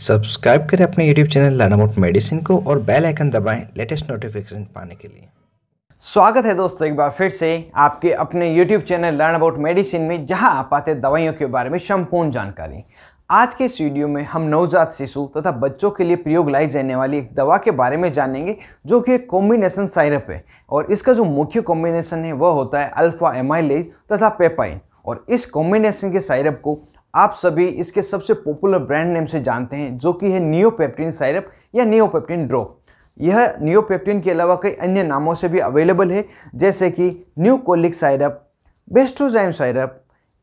subscribe करें अपने YouTube channel लानामोट medicine को और बेल आइकन दबाएं लेटेस्ट नोटिफिकेशन पाने के लिए स्वागत है दोस्तों एक बार फिर से आपके अपने YouTube channel learn about medicine में जहां आप आते दवाइयों के बारे में संपूर्ण जानकारी आज के इस वीडियो में हम नवजात शिशु तथा तो बच्चों के लिए प्रयोग लाई जाने वाली एक दवा के बारे में जानेंगे जो कि एक कॉम्बिनेशन साइरप है और इसका जो मुख्य कॉम्बिनेशन है वह होता है अल्फा एमाइलेज तथा पेपाइन और इस कॉम्बिनेशन के साइरप को आप सभी इसके सबसे पॉपुलर ब्रांड नेम से जानते हैं जो कि है नियोपेप्टिन साइरप या नियोपेप्टिन ड्रॉप यह नियोपेप्टिन के अलावा कई अन्य नामों से भी अवेलेबल है जैसे कि कोलिक साइरप बेस्ट्रोजाइम साइरप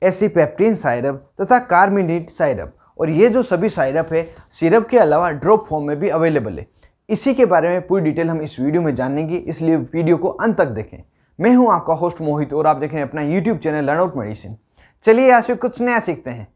एसीपेप्टिन साइरप तथा कार्मिनिट साइरप और ये जो सभी साइरप है सिरप के अलावा ड्रॉप फॉर्म में भी अवेलेबल है इसी के बारे में पूरी डिटेल हम इस वीडियो में जानेंगे इसलिए वीडियो को अंत तक देखें मैं हूं आपका होस्ट मोहित और आप देखें अपना YouTube channel learn out medicine चलिए आज फिर कुछ नया सीखते हैं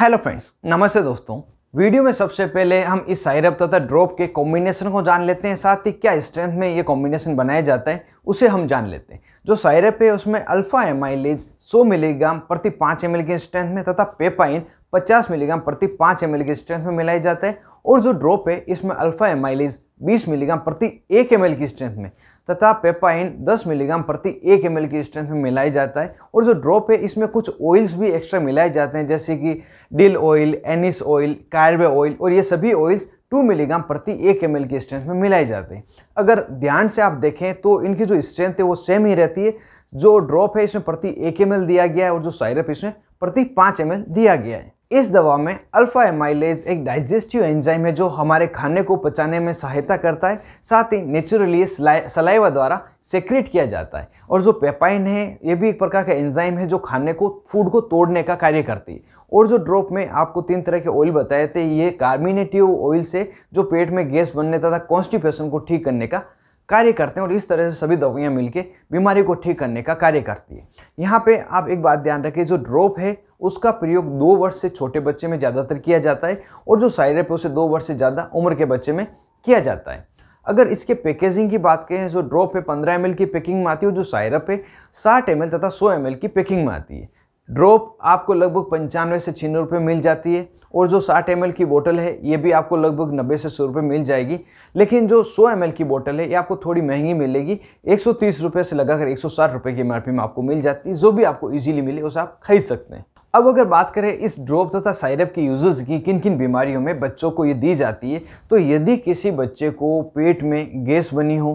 हेलो फ्रेंड्स नमस्ते दोस्तों वीडियो में सबसे पहले हम इस साइरप तथा ड्रॉप के कॉम्बिनेशन को जान लेते हैं साथ ही क्या स्ट्रेंथ में ये कॉम्बिनेशन बनाया जाता है उसे हम जान लेते हैं जो साइरप है उसमें अल्फा एमाइलेज 100 मिलीग्राम प्रति 5 एम की स्ट्रेंथ में तथा पेपाइन 50 मिलीग्राम प्रति 5 एम की स्ट्रेंथ में मिलाया जाता है और जो ड्रॉप है इसमें अल्फा एमाइलेज 20 मिलीग्राम प्रति एक एम की स्ट्रेंथ में तथा पेपाइन 10 मिलीग्राम प्रति एक एम की स्ट्रेंथ में मिलाया जाता है और जो ड्रॉप है इसमें कुछ ऑयल्स भी एक्स्ट्रा मिलाए जाते हैं जैसे कि डिल ऑयल एनिस ऑयल कार्बे ऑयल और ये सभी ऑयल्स 2 मिलीग्राम प्रति एक एम की स्ट्रेंथ में मिलाए जाते हैं अगर ध्यान से आप देखें तो इनकी जो स्ट्रेंथ है वो सेम ही रहती है जो ड्रॉप है इसमें प्रति एक एम दिया गया है और जो साइरप इसमें प्रति पाँच एम दिया गया है इस दवा में अल्फ़ा एमाइलेज एक डाइजेस्टिव एंजाइम है जो हमारे खाने को पचाने में सहायता करता है साथ ही नेचुरली सलाइवा द्वारा सेक्रेट किया जाता है और जो पेपाइन है ये भी एक प्रकार का एंजाइम है जो खाने को फूड को तोड़ने का कार्य करती है और जो ड्रॉप में आपको तीन तरह के ऑयल बताए थे ये कार्मिनेटिव ऑयल से जो पेट में गैस बनने तथा कॉन्स्टिपेशन को ठीक करने का कार्य करते हैं और इस तरह से सभी दवाइयाँ मिलकर बीमारी को ठीक करने का कार्य करती है यहाँ पे आप एक बात ध्यान रखिए जो ड्रॉप है उसका प्रयोग दो वर्ष से छोटे बच्चे में ज़्यादातर किया जाता है और जो साइरप है उसे दो वर्ष से ज़्यादा उम्र के बच्चे में किया जाता है अगर इसके पैकेजिंग की बात करें जो ड्रॉप है पंद्रह एम की पैकिंग में आती है और जो साइरप है साठ एम तथा सौ एम की पैकिंग में आती है ड्रॉप आपको लगभग पंचानवे से छिन्नवे रुपये मिल जाती है और जो साठ एम की बोतल है ये भी आपको लगभग नब्बे से सौ रुपये मिल जाएगी लेकिन जो सौ एम की बोतल है ये आपको थोड़ी महंगी मिलेगी एक सौ से लगाकर एक सौ की एम में आपको मिल जाती है जो भी आपको ईजिली मिले उसे आप खरीद सकते हैं अब अगर बात करें इस ड्रॉप तथा साइरप के यूजर्स की किन किन बीमारियों में बच्चों को ये दी जाती है तो यदि किसी बच्चे को पेट में गैस बनी हो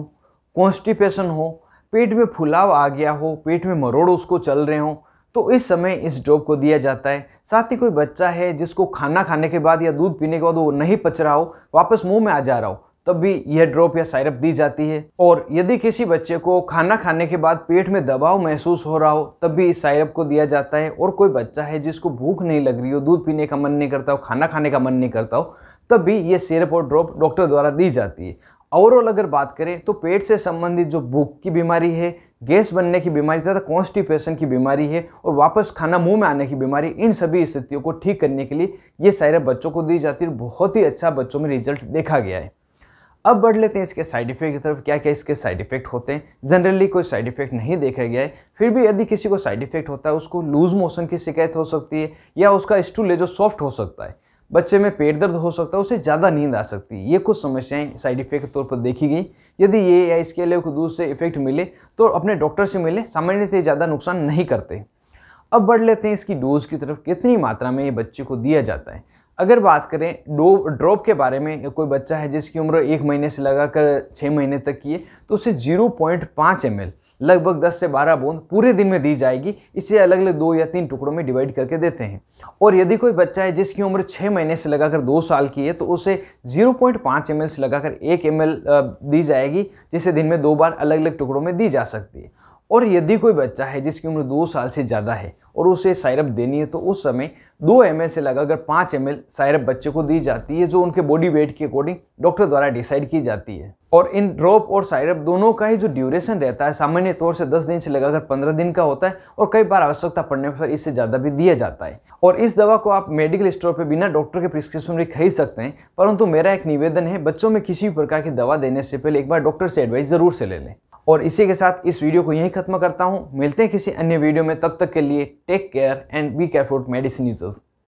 कॉन्स्टिपेशन हो पेट में फुलाव आ गया हो पेट में मरोड़ उसको चल रहे हों तो इस समय इस जॉब को दिया जाता है साथ ही कोई बच्चा है जिसको खाना खाने के बाद या दूध पीने के बाद वो नहीं पच रहा हो वापस मुंह में आ जा रहा हो तब भी यह ड्रॉप या साइरप दी जाती है और यदि किसी बच्चे को खाना खाने के बाद पेट में दबाव महसूस हो रहा हो तब भी इस साइरप को दिया जाता है और कोई बच्चा है जिसको भूख नहीं लग रही हो दूध पीने का मन नहीं करता हो खाना खाने का मन नहीं करता हो तब भी ये सिरप और ड्रॉप डॉक्टर द्वारा दी जाती है ओवरऑल अगर बात करें तो पेट से संबंधित जो भूख की बीमारी है गैस बनने की बीमारी तथा कॉन्स्टिपेशन की बीमारी है और वापस खाना मुंह में आने की बीमारी इन सभी स्थितियों को ठीक करने के लिए ये सायरप बच्चों को दी जाती है बहुत ही अच्छा बच्चों में रिजल्ट देखा गया है अब बढ़ लेते हैं इसके साइड इफेक्ट की तरफ क्या क्या इसके साइड इफेक्ट होते हैं जनरली कोई साइड इफेक्ट नहीं देखा गया है फिर भी यदि किसी को साइड इफेक्ट होता है उसको लूज मोशन की शिकायत हो सकती है या उसका स्टूल है जो सॉफ्ट हो सकता है बच्चे में पेट दर्द हो सकता है उसे ज़्यादा नींद आ सकती है ये कुछ समस्याएं साइड इफेक्ट के तौर पर देखी गई यदि ये या इसके लिए कोई दूसरे इफेक्ट मिले तो अपने डॉक्टर से मिले सामान्य से ज़्यादा नुकसान नहीं करते अब बढ़ लेते हैं इसकी डोज की तरफ कितनी मात्रा में ये बच्चे को दिया जाता है अगर बात करें डो ड्रॉप के बारे में कोई बच्चा है जिसकी उम्र एक महीने से लगाकर छः महीने तक की है तो उसे जीरो पॉइंट पाँच एम एल लगभग 10 से 12 बूंद पूरे दिन में दी जाएगी इसे अलग अलग दो या तीन टुकड़ों में डिवाइड करके देते हैं और यदि कोई बच्चा है जिसकी उम्र 6 महीने से लगाकर 2 साल की है तो उसे 0.5 पॉइंट से लगाकर 1 एम दी जाएगी जिसे दिन में दो बार अलग अलग टुकड़ों में दी जा सकती है और यदि कोई बच्चा है जिसकी उम्र दो साल से ज़्यादा है और उसे सायरप देनी है तो उस समय दो एम से लगाकर पाँच एम सायरप बच्चे को दी जाती है जो उनके बॉडी वेट के अकॉर्डिंग डॉक्टर द्वारा डिसाइड की जाती है और इन ड्रॉप और साइरप दोनों का ही जो ड्यूरेशन रहता है सामान्य तौर से 10 दिन से लगाकर 15 दिन का होता है और कई बार आवश्यकता पड़ने पर इससे ज़्यादा भी दिया जाता है और इस दवा को आप मेडिकल स्टोर पर बिना डॉक्टर के प्रिस्क्रिप्शन भी खरीद सकते हैं परंतु मेरा एक निवेदन है बच्चों में किसी भी प्रकार की दवा देने से पहले एक बार डॉक्टर से एडवाइस ज़रूर से ले लें और इसी के साथ इस वीडियो को यहीं खत्म करता हूँ मिलते हैं किसी अन्य वीडियो में तब तक के लिए take care and be careful medicine users